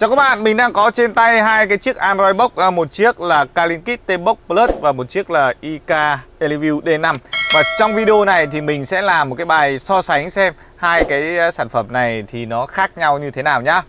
Chào các bạn, mình đang có trên tay hai cái chiếc Android Box, à, một chiếc là Kalinkit T-Box Plus và một chiếc là IK Eleview D5. Và trong video này thì mình sẽ làm một cái bài so sánh xem hai cái à, sản phẩm này thì nó khác nhau như thế nào nhá.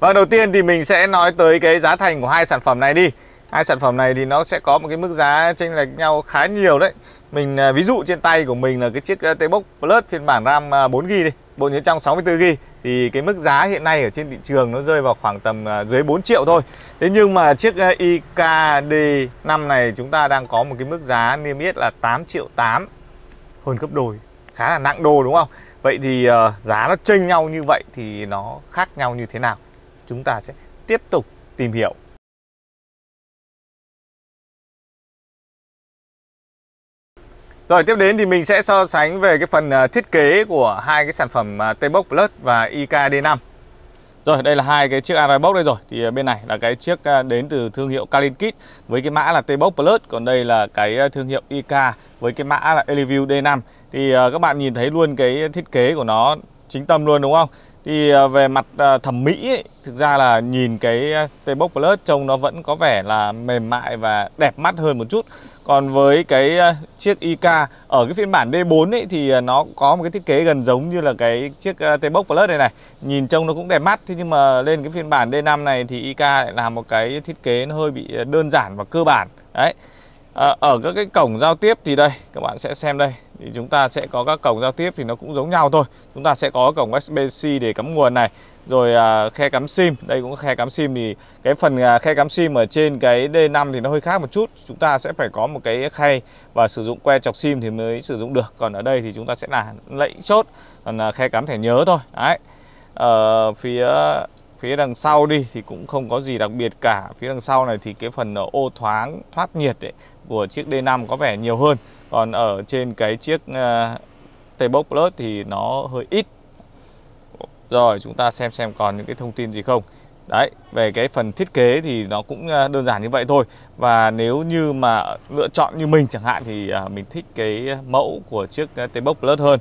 Và vâng, đầu tiên thì mình sẽ nói tới cái giá thành của hai sản phẩm này đi hai sản phẩm này thì nó sẽ có một cái mức giá chênh lệch nhau khá nhiều đấy mình à, ví dụ trên tay của mình là cái chiếc à, T-Box Plus phiên bản RAM 4GB à, đi bộ nhớ trong 64GB thì cái mức giá hiện nay ở trên thị trường nó rơi vào khoảng tầm dưới 4 triệu thôi thế nhưng mà chiếc IKD5 này chúng ta đang có một cái mức giá niêm yết là 8 triệu 8 hơn gấp đôi khá là nặng đô đúng không Vậy thì giá nó chênh nhau như vậy thì nó khác nhau như thế nào chúng ta sẽ tiếp tục tìm hiểu Rồi tiếp đến thì mình sẽ so sánh về cái phần à, thiết kế của hai cái sản phẩm à, T-Box Plus và IKD5. Rồi đây là hai cái chiếc Arabox đây rồi. Thì à, bên này là cái chiếc đến từ thương hiệu Kalinkit với cái mã là T-Box Plus, còn đây là cái thương hiệu IK với cái mã là Eleview D5. Thì các bạn nhìn thấy luôn cái thiết kế của nó chính tâm luôn đúng không? thì ờ, về mặt ờ, thẩm mỹ ấy, thực ra là nhìn cái ờ, T-Box Plus trông nó vẫn có vẻ là mềm mại và đẹp mắt hơn một chút còn với cái chiếc IK ở cái phiên bản D4 ấy thì nó có một cái thiết kế gần giống như là cái chiếc T-Box Plus này này nhìn trông nó cũng đẹp mắt thế nhưng mà lên cái phiên bản D5 này thì IK lại làm một cái thiết kế nó hơi bị đơn giản và cơ bản đấy à, ở các cái cổng giao tiếp thì đây các bạn sẽ xem đây thì chúng ta sẽ có các cổng giao tiếp thì nó cũng giống nhau thôi chúng ta sẽ có cổng USB-C để cắm nguồn này rồi à, khe cắm sim đây cũng khe cắm sim thì cái phần à, khe cắm sim ở trên cái D5 thì nó hơi khác một chút chúng ta sẽ phải có một cái khay và sử dụng que chọc sim thì mới sử dụng được còn ở đây thì chúng ta sẽ là lẫy chốt còn à, khe cắm thẻ nhớ thôi đấy ở ờ, phía phía đằng sau đi thì cũng không có gì đặc biệt cả phía đằng sau này thì cái phần à, ô thoáng thoát nhiệt ấy, của chiếc D5 có vẻ nhiều hơn còn ở trên cái chiếc uh, T-Box Plus thì nó hơi ít rồi chúng ta xem xem còn những cái thông tin gì không Đấy, về cái phần thiết kế thì nó cũng ờ, đơn giản như vậy thôi Và nếu như mà lựa chọn như mình chẳng hạn thì ờ, mình thích cái mẫu của chiếc T-Box Plus hơn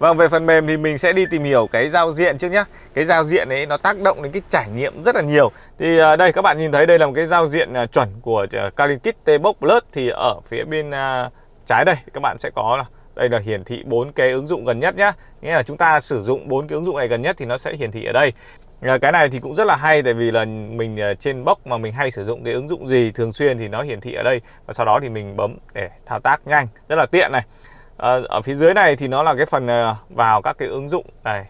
Vâng, về phần mềm thì mình sẽ đi tìm hiểu cái giao diện trước nhé Cái giao diện ấy nó tác động đến cái trải nghiệm rất là nhiều Thì à, đây các bạn nhìn thấy đây là một cái giao diện à, chuẩn của Kali à, Kit T-Box Plus Thì ở phía bên trái đây các bạn sẽ có là đây là hiển thị bốn cái ứng dụng gần nhất nhá nghĩa là chúng ta sử dụng bốn cái ứng dụng này gần nhất thì nó sẽ hiển thị ở đây cái này thì cũng rất là hay tại vì là mình trên box mà mình hay sử dụng cái ứng dụng gì thường xuyên thì nó hiển thị ở đây và sau đó thì mình bấm để thao tác nhanh rất là tiện này Ờ, ở phía dưới này thì nó là cái phần ờ, vào các cái ứng dụng này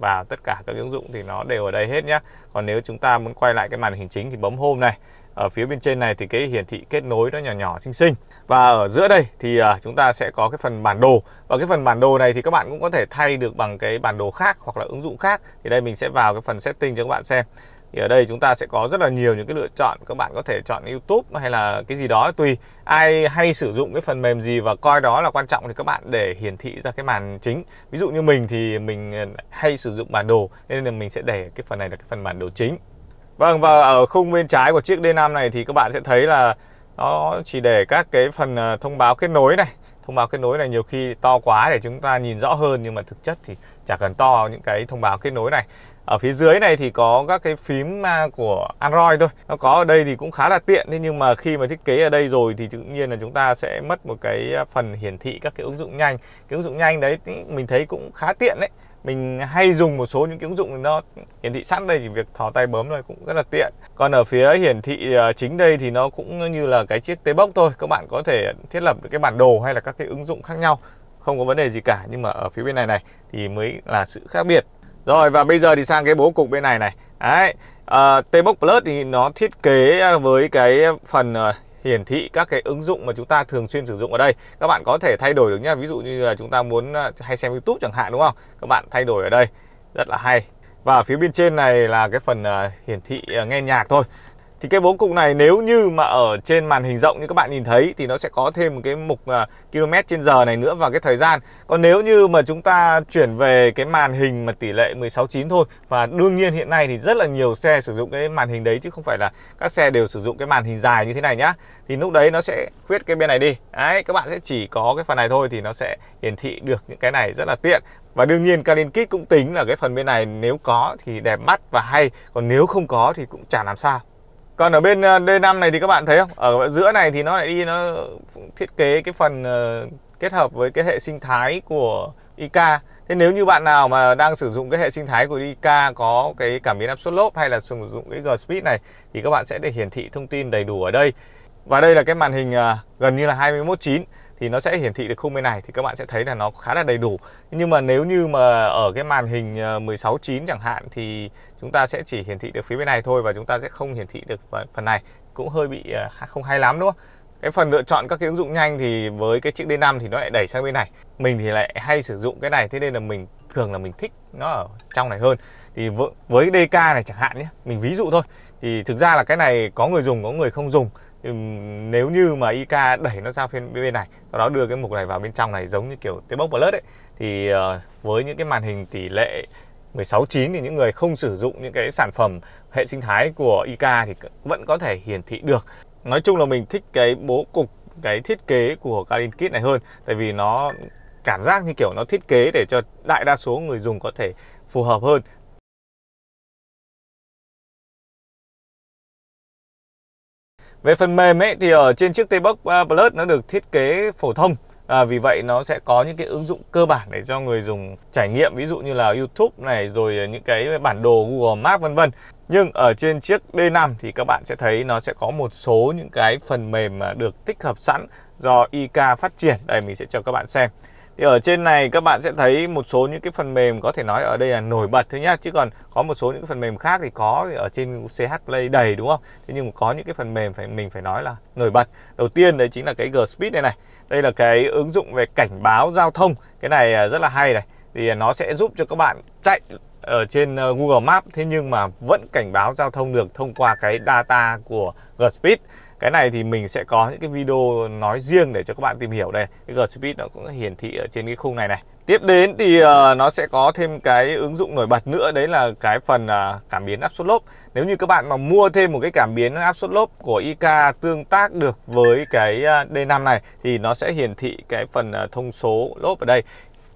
vào tất cả các ứng dụng thì nó đều ở đây hết nhé còn nếu chúng ta muốn quay lại cái màn hình chính thì bấm home này ở phía bên trên này thì cái hiển thị kết nối nó nhỏ nhỏ xinh xinh và ở giữa đây thì ờ, chúng ta sẽ có cái phần bản đồ và cái phần bản đồ này thì các bạn cũng có thể thay được bằng cái bản đồ khác hoặc là ứng dụng khác thì đây mình sẽ vào cái phần setting cho các bạn xem thì ở đây chúng ta sẽ có rất là nhiều những cái lựa chọn các bạn có thể chọn YouTube hay là cái gì đó tùy ai hay sử dụng cái phần mềm gì và coi đó là quan trọng thì các bạn để hiển thị ra cái màn chính ví dụ như mình thì mình ờ, hay sử dụng bản đồ nên là mình sẽ để cái phần này là cái phần bản đồ chính vâng và ở khung bên trái của chiếc D5 này thì các bạn sẽ thấy là nó chỉ để các cái phần ờ, thông báo kết nối này thông báo kết nối này nhiều khi to quá để chúng ta nhìn rõ hơn nhưng mà thực chất thì chả cần to những cái thông báo kết nối này ở phía dưới này thì có các cái phím à, của Android thôi nó có ở đây thì cũng khá là tiện thế nhưng mà khi mà thiết kế ở đây rồi thì tự nhiên là chúng ta sẽ mất một cái phần hiển thị các cái ứng dụng nhanh cái ứng dụng nhanh đấy mình thấy cũng khá tiện đấy mình hay dùng một số những cái ứng dụng nó hiển thị sẵn đây chỉ việc thò tay bấm thôi cũng rất là tiện còn ở phía hiển thị à, chính đây thì nó cũng như là cái chiếc tế bốc thôi các bạn có thể thiết lập cái bản đồ hay là các cái ứng dụng khác nhau không có vấn đề gì cả nhưng mà ở phía bên này này thì mới là sự khác biệt rồi và bây giờ thì sang cái bố cục bên này này Đấy à, T-Box Plus thì nó thiết kế với cái phần ờ, hiển thị các cái ứng dụng mà chúng ta thường xuyên sử dụng ở đây các bạn có thể thay đổi được nhé ví dụ như là chúng ta muốn ờ, hay xem YouTube chẳng hạn đúng không các bạn thay đổi ở đây rất là hay và ở phía bên trên này là cái phần hiển thị nghe nhạc thôi thì cái bố cục này nếu như mà ở trên màn hình rộng như các bạn nhìn thấy thì nó sẽ có thêm một cái mục uh, km trên giờ này nữa và cái thời gian còn nếu như mà chúng ta chuyển về cái màn hình mà tỷ lệ 16:9 thôi và đương nhiên hiện nay thì rất là nhiều xe sử dụng cái màn hình đấy chứ không phải là các xe đều sử dụng cái màn hình dài như thế này nhá thì lúc đấy nó sẽ khuyết cái bên này đi đấy các bạn sẽ chỉ có cái phần này thôi thì nó sẽ hiển thị được những cái này rất là tiện và đương nhiên Canon Kit cũng tính là cái phần bên này nếu có thì đẹp mắt và hay Còn nếu không có thì cũng chả làm sao còn ở bên ờ, D5 này thì các bạn thấy không ở giữa này thì nó lại đi nó thiết kế cái phần ờ, kết hợp với cái hệ sinh thái của IK Thế nếu như bạn nào mà đang sử dụng cái hệ sinh thái của IK có cái cảm biến áp suất lốp hay là sử dụng cái G-Speed này thì các bạn sẽ được hiển thị thông tin đầy đủ ở đây. Và đây là cái màn hình ờ, gần như là 21.9 thì nó sẽ hiển thị được khung bên này thì các bạn sẽ thấy là nó khá là đầy đủ nhưng mà nếu như mà ở cái màn hình 16.9 ờ, chẳng hạn thì chúng ta sẽ chỉ hiển thị được phía bên này thôi và chúng ta sẽ không hiển thị được phần này cũng hơi bị ờ, không hay lắm đúng không cái phần lựa chọn các cái ứng dụng nhanh thì với cái chiếc D5 thì nó lại đẩy sang bên này mình thì lại hay sử dụng cái này thế nên là mình thường là mình thích nó ở trong này hơn thì với DK này chẳng hạn nhé mình ví dụ thôi thì thực ra là cái này có người dùng có người không dùng nếu như mà IK đẩy nó sang bên bên này sau đó đưa cái mục này vào bên trong này giống như kiểu cái bốc Plus ấy thì ờ, với những cái màn hình tỷ lệ 16.9 thì những người không sử dụng những cái sản phẩm hệ sinh thái của IK thì vẫn có thể hiển thị được nói chung là mình thích cái bố cục cái thiết kế của Karin Kit này hơn tại vì nó cảm giác như kiểu nó thiết kế để cho đại đa số người dùng có thể phù hợp hơn Về phần mềm ấy thì ở trên chiếc T-Box à, Plus nó được thiết kế phổ thông. À, vì vậy nó sẽ có những cái ứng dụng cơ bản để cho người dùng trải nghiệm ví dụ như là YouTube này rồi những cái bản đồ Google Maps vân vân. Nhưng ở trên chiếc D5 thì các bạn sẽ thấy nó sẽ có một số những cái phần mềm mà được tích hợp sẵn do IK phát triển. Đây mình sẽ cho các bạn xem thì ở trên này các bạn sẽ thấy một số những cái phần mềm có thể nói ở đây là nổi bật thôi nhá chứ còn có một số những phần mềm khác thì có thì ở trên CH Play đầy đúng không thế nhưng có những cái phần mềm phải mình phải nói là nổi bật đầu tiên đấy chính là cái G Speed này này đây là cái ứng dụng về cảnh báo giao thông cái này à, rất là hay này thì à, nó sẽ giúp cho các bạn chạy ở trên à, Google Maps thế nhưng mà vẫn cảnh báo giao thông được thông qua cái data của G Speed cái này thì mình sẽ có những cái video nói riêng để cho các bạn tìm hiểu đây cái G Speed nó cũng hiển thị ở trên cái khung này này tiếp đến thì uh, nó sẽ có thêm cái ứng dụng nổi bật nữa đấy là cái phần uh, cảm biến áp suất lốp nếu như các bạn mà mua thêm một cái cảm biến áp suất lốp của IK tương tác được với cái uh, à, D5 này thì nó sẽ hiển thị cái phần uh, thông số lốp ở đây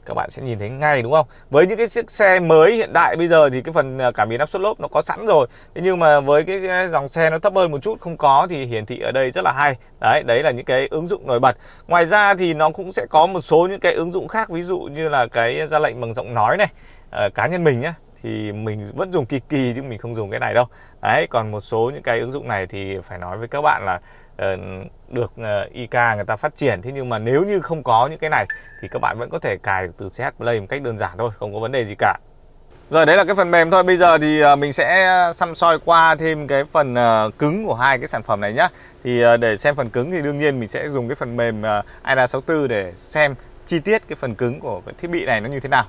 các bạn sẽ nhìn thấy ngay đúng không? Với những cái chiếc xe mới hiện đại bây giờ thì cái phần à, cảm biến áp suất lốp nó có sẵn rồi. Thế nhưng mà với cái dòng xe nó thấp hơn một chút không có thì hiển thị ở đây rất là hay. Đấy, đấy là những cái ứng dụng nổi bật. Ngoài ra thì nó cũng sẽ có một số những cái ứng dụng khác ví dụ như là cái ra lệnh bằng giọng nói này. À, cá nhân mình nhá thì mình vẫn dùng kỳ kỳ chứ mình không dùng cái này đâu. Đấy, còn một số những cái ứng dụng này thì phải nói với các bạn là Ờ, được ờ, IK người ta phát triển thế nhưng mà nếu như không có những cái này thì các bạn vẫn có thể cài từ CH Play một cách đơn giản thôi không có vấn đề gì cả rồi đấy là cái phần mềm thôi bây giờ thì ờ, mình sẽ xăm soi qua thêm cái phần cứng của hai cái sản phẩm này nhá thì để xem phần cứng thì đương nhiên mình sẽ dùng cái phần mềm IDA64 để xem chi tiết cái phần cứng của cái thiết bị này nó như thế nào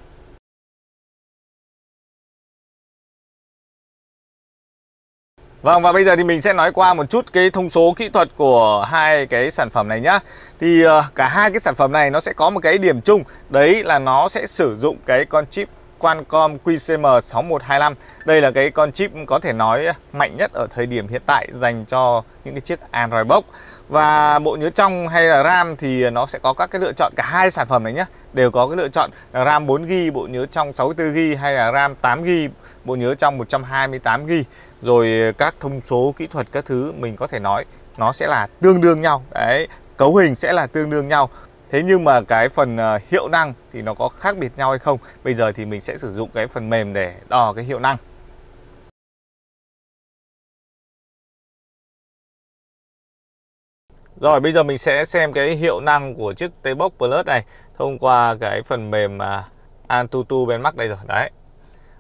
Vâng và bây giờ thì mình sẽ nói qua một chút cái thông số kỹ thuật của hai cái sản phẩm này nhá. Thì ờ, cả hai cái sản phẩm này nó sẽ có một cái điểm chung, đấy là nó sẽ sử dụng cái con chip Qualcomm QCM6125. Đây là cái con chip có thể nói mạnh nhất ở thời điểm hiện tại dành cho những cái chiếc Android Box. Và bộ nhớ trong hay là RAM thì nó sẽ có các cái lựa chọn cả hai sản phẩm này nhé Đều có cái lựa chọn là RAM 4GB, bộ nhớ trong 64GB hay là RAM 8GB, bộ nhớ trong 128GB rồi ờ, các thông số kỹ thuật các thứ mình có thể nói nó sẽ là tương đương nhau đấy cấu hình sẽ là tương đương nhau Thế nhưng mà cái phần ờ, hiệu năng thì nó có khác biệt nhau hay không? Bây giờ thì mình sẽ sử dụng cái phần mềm để đo cái hiệu năng. Rồi bây giờ mình sẽ xem cái hiệu năng của chiếc T-Box Plus này thông qua cái phần mềm à, Antutu Benchmark đây rồi. Đấy.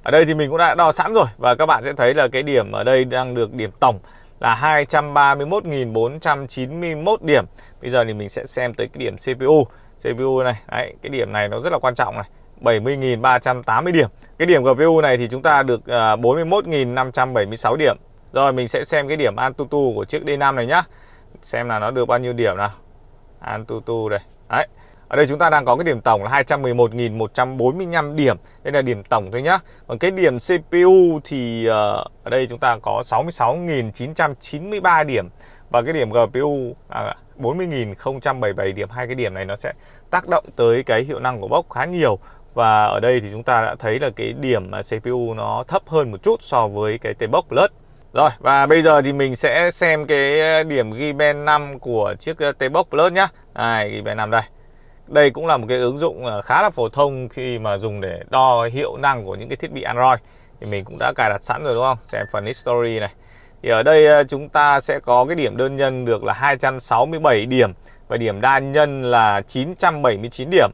Ở đây thì mình cũng đã đo sẵn rồi và các bạn sẽ thấy là cái điểm ở đây đang được điểm tổng là 231.491 điểm. Bây giờ thì mình sẽ xem tới cái điểm CPU. CPU này, đấy, cái điểm này nó rất là quan trọng này. 70.380 điểm. Cái điểm GPU này thì chúng ta được 41.576 à, điểm. Rồi mình sẽ xem cái điểm AnTuTu của chiếc D5 này nhá. Xem là nó được bao nhiêu điểm nào. AnTuTu đây. Đấy. Ở đây chúng ta đang có cái điểm tổng là 211.145 điểm. Đây là điểm tổng thôi nhá. Còn cái điểm CPU thì ờ, ở đây chúng ta có 66.993 điểm và cái điểm GPU à, 40.077 điểm. Hai cái điểm này nó sẽ tác động tới cái hiệu năng của bốc khá nhiều. Và ở đây thì chúng ta đã thấy là cái điểm CPU nó thấp hơn một chút so với cái T-Box Plus. Rồi và bây giờ thì mình sẽ xem cái điểm Giben 5 của chiếc ờ, T-Box Plus nhá. Đây, Giben 5 đây. Đây cũng là một cái ứng dụng à, khá là phổ thông khi mà dùng để đo hiệu năng của những cái thiết bị Android thì mình cũng đã cài đặt sẵn rồi đúng không? Xem phần history này. Thì ở đây à, chúng ta sẽ có cái điểm đơn nhân được là 267 điểm và điểm đa nhân là 979 điểm.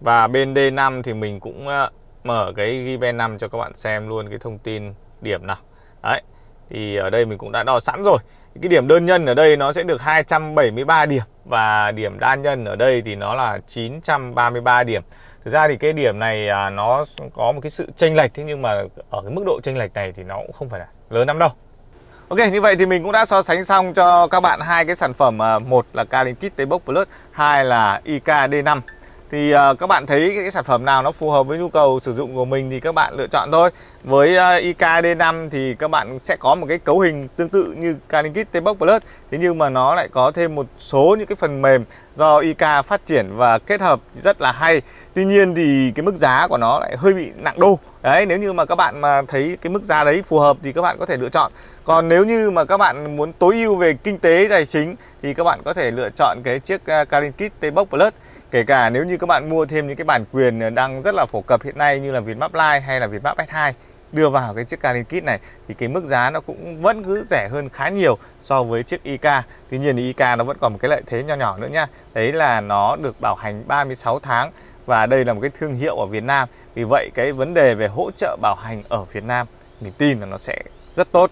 Và bên D5 thì mình cũng à, mở cái Given 5 cho các bạn xem luôn cái thông tin điểm nào. Đấy thì ở đây mình cũng đã đo sẵn rồi cái điểm đơn nhân ở đây nó sẽ được 273 điểm và điểm đa nhân ở đây thì nó là 933 điểm thực ra thì cái điểm này à, nó có một cái sự chênh lệch thế nhưng mà ở cái mức độ chênh lệch này thì nó cũng không phải là lớn lắm đâu Ok, như vậy thì mình cũng đã so sánh xong cho các bạn hai cái sản phẩm à, một là Kalin Tebok Plus, hai là IK D5 thì à, các bạn thấy cái sản phẩm nào nó phù hợp với nhu cầu sử dụng của mình thì các bạn lựa chọn thôi với à, IKD5 thì các bạn sẽ có một cái cấu hình tương tự như Kit T-Box Plus thế nhưng mà nó lại có thêm một số những cái phần mềm do IK phát triển và kết hợp rất là hay tuy nhiên thì cái mức giá của nó lại hơi bị nặng đô đấy nếu như mà các bạn mà thấy cái mức giá đấy phù hợp thì các bạn có thể lựa chọn còn nếu như mà các bạn muốn tối ưu về kinh tế tài chính thì các bạn có thể lựa chọn cái chiếc à, Kit T-Box Plus Kể cả nếu như các bạn mua thêm những cái bản quyền ờ, đang rất là phổ cập hiện nay như là Vinmap Lite hay là Vinmap S2 đưa vào cái chiếc Karin Kit này thì cái mức giá nó cũng vẫn cứ rẻ hơn khá nhiều so với chiếc IK. Tuy nhiên thì IK nó vẫn còn một cái lợi thế nho nhỏ nữa nha. Đấy là nó được bảo hành 36 tháng và đây là một cái thương hiệu ở Việt Nam. Vì vậy cái vấn đề về hỗ trợ bảo hành ở Việt Nam mình tin là nó sẽ rất tốt.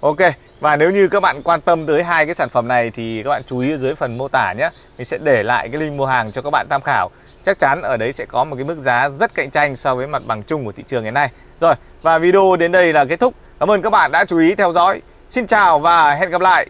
Ok, và nếu như các bạn quan tâm tới hai cái sản phẩm này thì các bạn chú ý ở dưới phần mô tả nhé. Mình sẽ để lại cái link mua hàng cho các bạn tham khảo. Chắc chắn ở đấy sẽ có một cái mức giá rất cạnh tranh so với mặt bằng chung của thị trường hiện nay. Rồi, và video đến đây là kết thúc. Cảm ơn các bạn đã chú ý theo dõi. Xin chào và hẹn gặp lại.